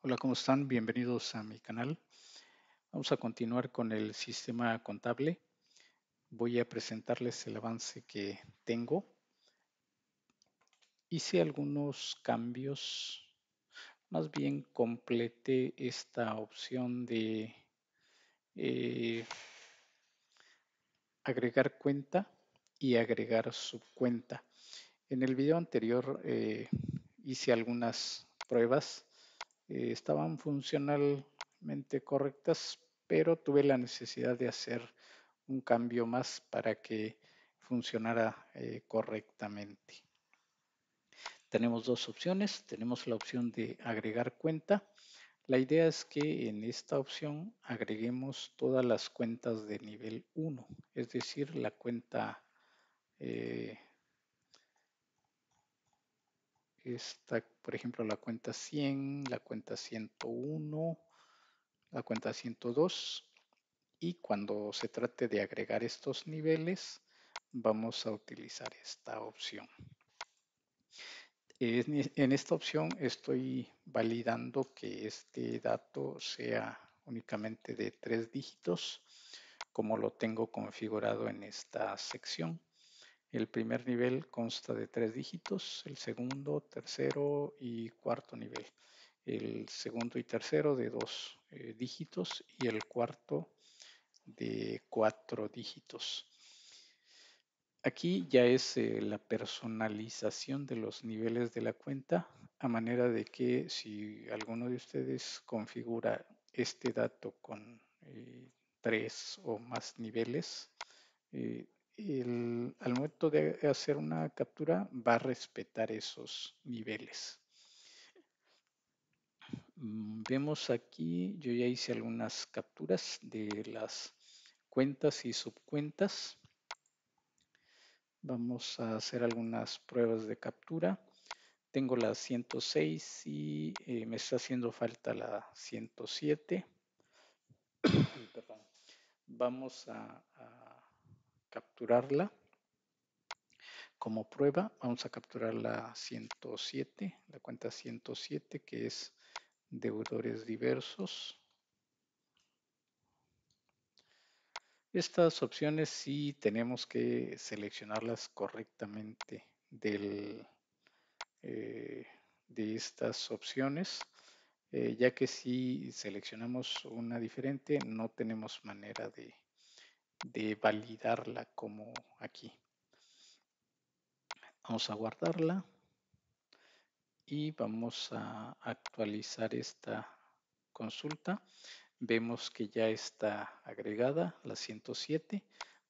Hola, ¿cómo están? Bienvenidos a mi canal. Vamos a continuar con el sistema contable. Voy a presentarles el avance que tengo. Hice algunos cambios, más bien complete esta opción de eh, agregar cuenta y agregar subcuenta. En el video anterior eh, hice algunas pruebas eh, estaban funcionalmente correctas, pero tuve la necesidad de hacer un cambio más para que funcionara eh, correctamente. Tenemos dos opciones. Tenemos la opción de agregar cuenta. La idea es que en esta opción agreguemos todas las cuentas de nivel 1, es decir, la cuenta eh, está, por ejemplo, la cuenta 100, la cuenta 101, la cuenta 102. Y cuando se trate de agregar estos niveles, vamos a utilizar esta opción. En esta opción estoy validando que este dato sea únicamente de tres dígitos, como lo tengo configurado en esta sección. El primer nivel consta de tres dígitos, el segundo, tercero y cuarto nivel. El segundo y tercero de dos eh, dígitos y el cuarto de cuatro dígitos. Aquí ya es eh, la personalización de los niveles de la cuenta a manera de que si alguno de ustedes configura este dato con eh, tres o más niveles, al momento de hacer una captura va a respetar esos niveles. Mm, vemos aquí, yo ya hice algunas capturas de las cuentas y subcuentas. Vamos a hacer algunas pruebas de captura. Tengo la 106 y eh, me está haciendo falta la 107. Vamos a capturarla. Como prueba vamos a capturar la 107, la cuenta 107 que es deudores diversos. Estas opciones si tenemos que seleccionarlas correctamente del, eh, de estas opciones, eh, ya que si seleccionamos una diferente no tenemos manera de, de validarla como aquí. Vamos a guardarla y vamos a actualizar esta consulta. Vemos que ya está agregada la 107.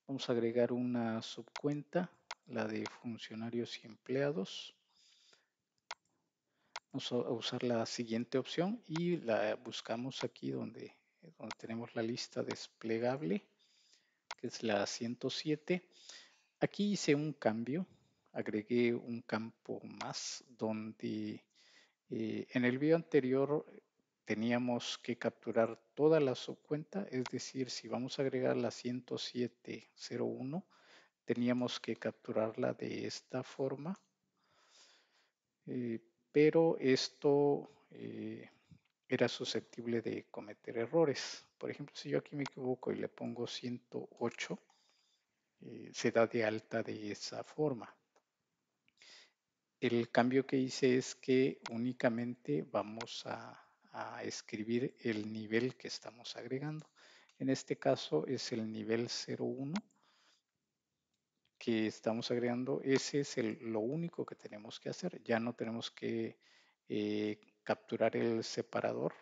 Vamos a agregar una subcuenta, la de funcionarios y empleados. Vamos a usar la siguiente opción y la buscamos aquí donde, tenemos la lista desplegable que es la 107. Aquí hice un cambio, agregué un campo más donde eh, en el video anterior teníamos que capturar toda la subcuenta, es decir, si vamos a agregar la 107.01, teníamos que capturarla de esta forma, eh, pero esto eh, era susceptible de cometer errores. Por ejemplo, si yo aquí me equivoco y le pongo 108, eh, se da de alta de esa forma. El cambio que hice es que únicamente vamos a, escribir el nivel que estamos agregando. En este caso es el nivel 01 que estamos agregando. Ese es lo único que tenemos que hacer. Ya no tenemos que eh, capturar el separador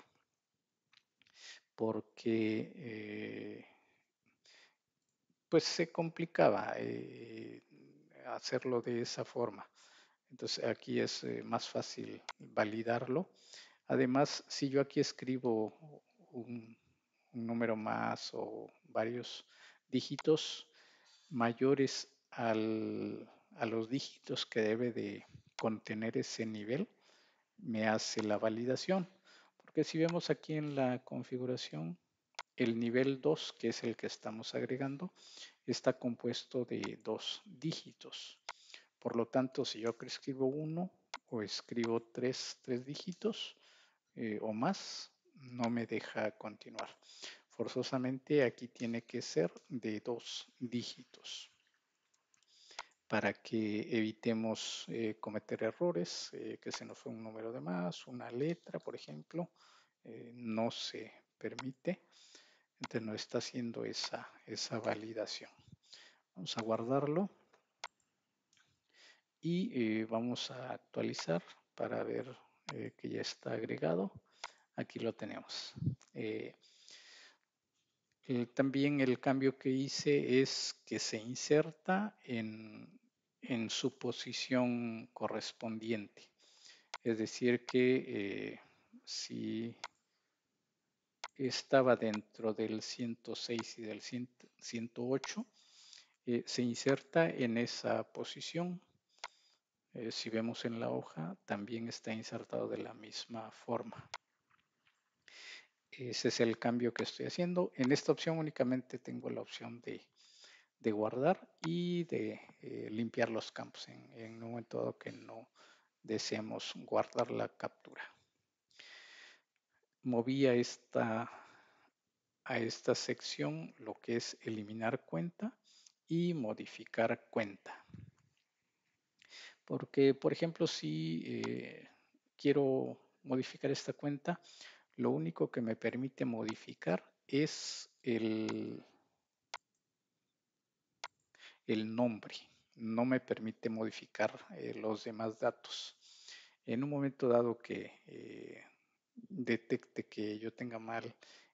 porque eh, pues se complicaba eh, hacerlo de esa forma. Entonces aquí es eh, más fácil validarlo. Además, si yo aquí escribo un, número más o varios dígitos mayores a los dígitos que debe de contener ese nivel, me hace la validación. Porque si vemos aquí en la configuración, el nivel 2, que es el que estamos agregando, está compuesto de dos dígitos. Por lo tanto, si yo escribo uno o escribo tres, dígitos eh, o más, no me deja continuar. Forzosamente aquí tiene que ser de dos dígitos para que evitemos eh, cometer errores, eh, que se nos fue un número de más, una letra, por ejemplo, eh, no se permite. Entonces no está haciendo esa, esa validación. Vamos a guardarlo y vamos a actualizar para ver que ya está agregado. Aquí lo tenemos. también el cambio que hice es que se inserta en en su posición correspondiente. Es decir, que eh, si estaba dentro del 106 y del 108, eh, se inserta en esa posición. Eh, si vemos en la hoja, también está insertado de la misma forma. Ese es el cambio que estoy haciendo. En esta opción únicamente tengo la opción de guardar y de eh, limpiar los campos en, un momento dado que no deseamos guardar la captura. Moví a esta, a esta sección lo que es eliminar cuenta y modificar cuenta. Porque, por ejemplo, si eh, quiero modificar esta cuenta, lo único que me permite modificar es el, el nombre, no me permite modificar eh, los demás datos. En un momento dado que eh, detecte que yo tenga mal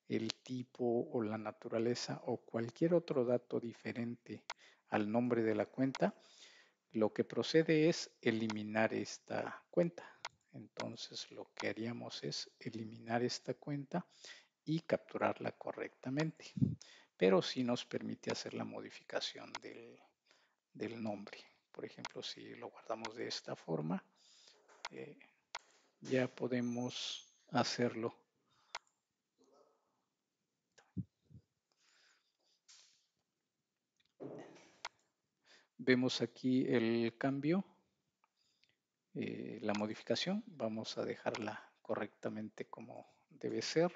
el tipo o la naturaleza o cualquier otro dato diferente al nombre de la cuenta, lo que procede es eliminar esta cuenta. Entonces lo que haríamos es eliminar esta cuenta y capturarla correctamente pero sí nos permite hacer la modificación del, nombre. Por ejemplo, si lo guardamos de esta forma, eh, ya podemos hacerlo. Vemos aquí el cambio, eh, la modificación. Vamos a dejarla correctamente como debe ser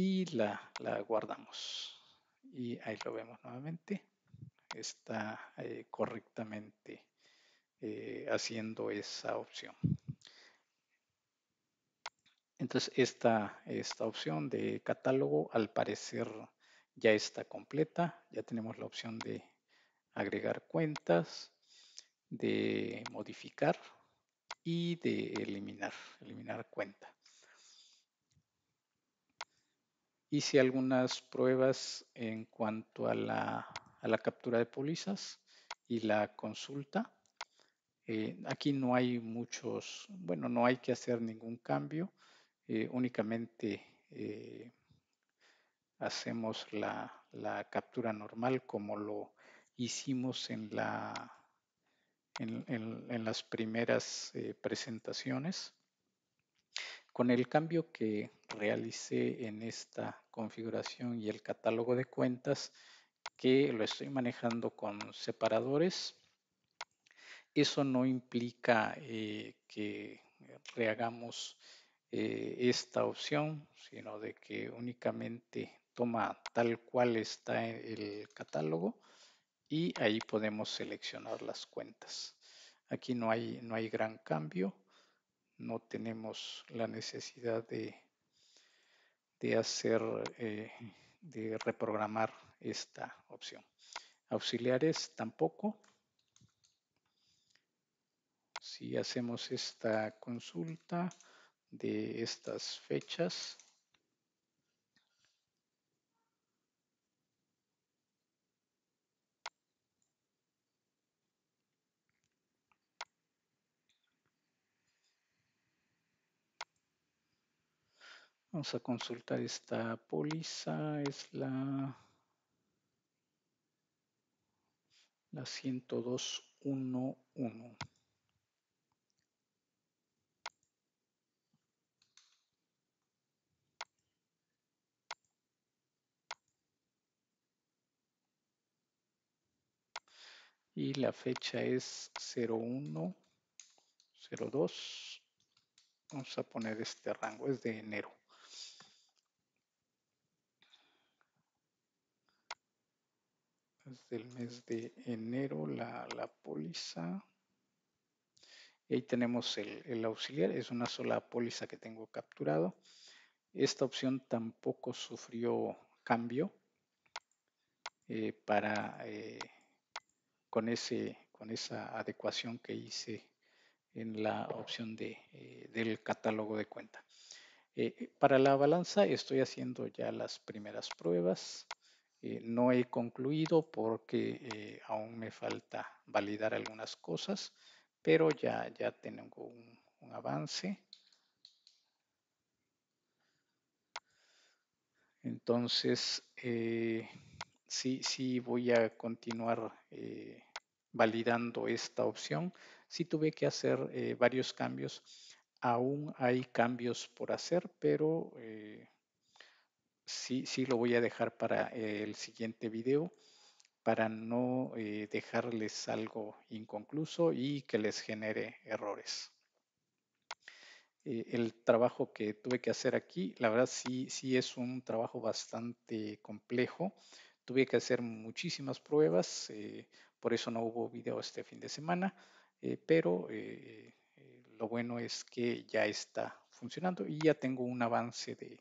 y la, guardamos. Y ahí lo vemos nuevamente. Está eh, correctamente eh, haciendo esa opción. Entonces esta, esta opción de catálogo al parecer ya está completa. Ya tenemos la opción de agregar cuentas, de modificar y de eliminar, eliminar cuenta. hice algunas pruebas en cuanto a la, captura de pólizas y la consulta. Eh, aquí no hay muchos, bueno, no hay que hacer ningún cambio, eh, únicamente eh, hacemos la, captura normal como lo hicimos en, la, en las primeras presentaciones. Con el cambio que realicé en esta configuración y el catálogo de cuentas, que lo estoy manejando con separadores, eso no implica eh, que rehagamos eh, esta opción, sino de que únicamente toma tal cual está el catálogo y ahí podemos seleccionar las cuentas. Aquí no hay, no hay gran cambio no tenemos la necesidad de, hacer, eh, de reprogramar esta opción. Auxiliares tampoco. Si hacemos esta consulta de estas fechas, Vamos a consultar esta póliza, es la, la 102.1.1. Y la fecha es 0102. Vamos a poner este rango, es de enero. del mes de enero la, póliza. Y ahí tenemos el, auxiliar, es una sola póliza que tengo capturado. Esta opción tampoco sufrió cambio eh, para eh, con, ese, con esa adecuación que hice en la opción de, eh, del catálogo de cuenta. para la balanza estoy haciendo ya las primeras pruebas. Eh, no he concluido porque eh, aún me falta validar algunas cosas, pero ya, ya tengo un, avance. Entonces, eh, sí, sí voy a continuar validando esta opción. Sí tuve que hacer varios cambios. Aún hay cambios por hacer, pero sí, sí lo voy a dejar para el siguiente video para no eh, dejarles algo inconcluso y que les genere errores. Eh, el trabajo que tuve que hacer aquí, la verdad sí, sí es un trabajo bastante complejo. Tuve que hacer muchísimas pruebas, eh, por eso no hubo video este fin de semana, pero lo bueno es que ya está funcionando y ya tengo un avance de,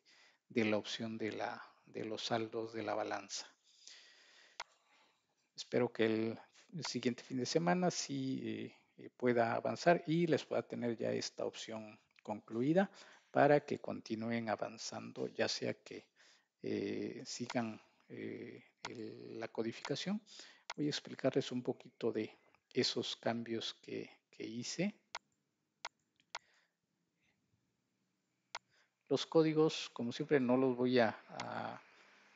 de la opción de, la, de los saldos de la balanza. Espero que el, siguiente fin de semana sí eh, eh, pueda avanzar y les pueda tener ya esta opción concluida para que continúen avanzando, ya sea que eh, sigan la codificación. Voy a explicarles un poquito de esos cambios que, que hice Los códigos, como siempre, no los voy a,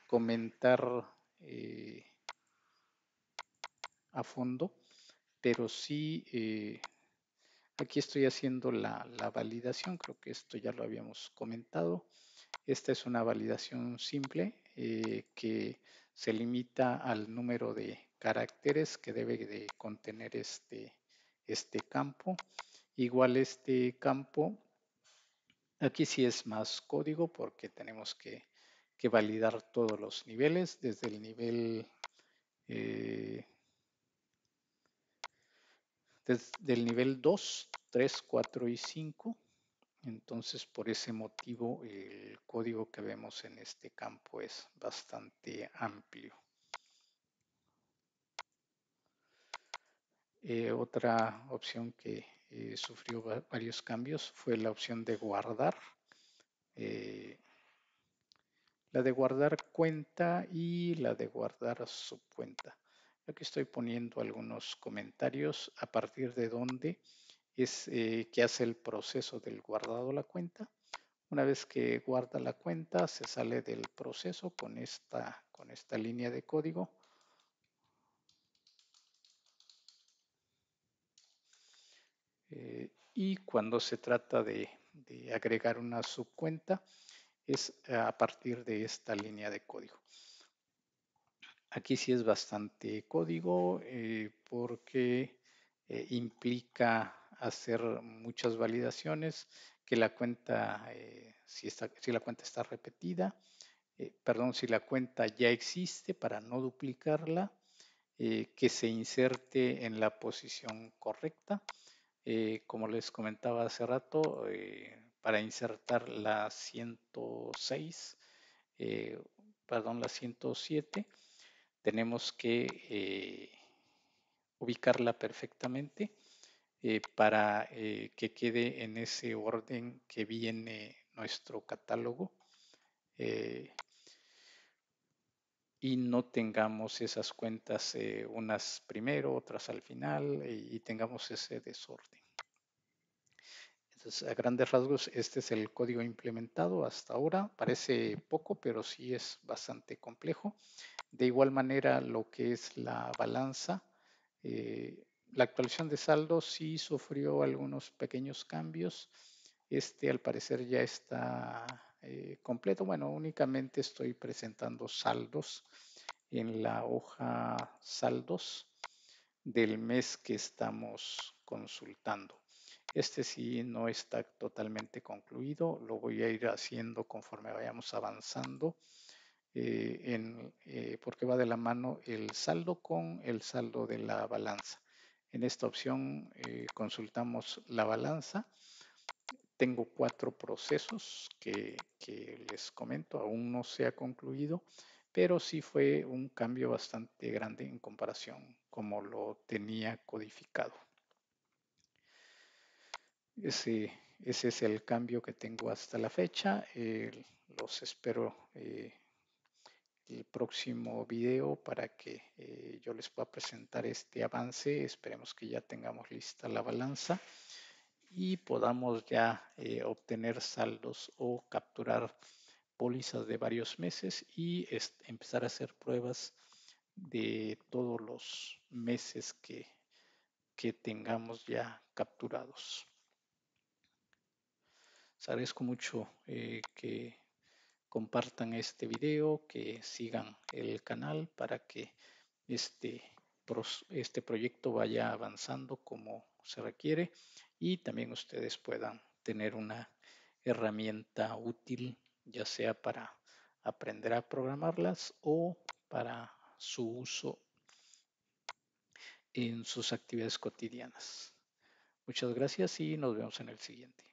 comentar eh, a fondo, pero sí eh, aquí estoy haciendo la, validación, creo que esto ya lo habíamos comentado. Esta es una validación simple eh, que se limita al número de caracteres que debe de contener este, este campo. Igual este campo Aquí sí es más código porque tenemos que, validar todos los niveles, desde el nivel eh, desde el nivel 2, 3, 4 y 5. Entonces, por ese motivo, el código que vemos en este campo es bastante amplio. Eh, otra opción que eh, sufrió varios cambios fue la opción de guardar. Eh, la de guardar cuenta y la de guardar subcuenta. Aquí estoy poniendo algunos comentarios a partir de dónde es eh, que hace el proceso del guardado la cuenta. Una vez que guarda la cuenta, se sale del proceso con esta, con esta línea de código Eh, y cuando se trata de, agregar una subcuenta es a partir de esta línea de código. Aquí sí es bastante código eh, porque eh, implica hacer muchas validaciones, que la cuenta, está, si, la cuenta está repetida, perdón, si la cuenta ya existe para no duplicarla, que se inserte en la posición correcta, eh, como les comentaba hace rato, eh, para insertar la 106, eh, perdón, la 107, tenemos que ubicarla perfectamente para que quede en ese orden que viene nuestro catálogo y no tengamos esas cuentas eh, unas primero, otras al final y, tengamos ese desorden. Entonces, a grandes rasgos, este es el código implementado hasta ahora. Parece poco, pero sí es bastante complejo. De igual manera, lo que es la balanza, eh, la actualización de saldo sí sufrió algunos pequeños cambios. Este, al parecer, ya está eh, completo. Bueno, únicamente estoy presentando saldos en la hoja saldos del mes que estamos consultando. Este sí no está totalmente concluido, lo voy a ir haciendo conforme vayamos avanzando, eh, en, eh, porque va de la mano el saldo con el saldo de la balanza. En esta opción consultamos la balanza tengo cuatro procesos que, les comento, aún no se ha concluido, pero sí fue un cambio bastante grande en comparación como lo tenía codificado. Ese, es el cambio que tengo hasta la fecha. los espero eh, el próximo video para que eh, yo les pueda presentar este avance. Esperemos que ya tengamos lista la balanza y podamos ya eh, obtener saldos o capturar pólizas de varios meses y empezar a hacer pruebas de todos los meses que, que tengamos ya capturados. Les agradezco mucho eh, que compartan este video, que sigan el canal para que este, este proyecto vaya avanzando como se requiere y también ustedes puedan tener una herramienta útil, ya sea para aprender a programarlas o para su uso en sus actividades cotidianas. Muchas gracias y nos vemos en el siguiente.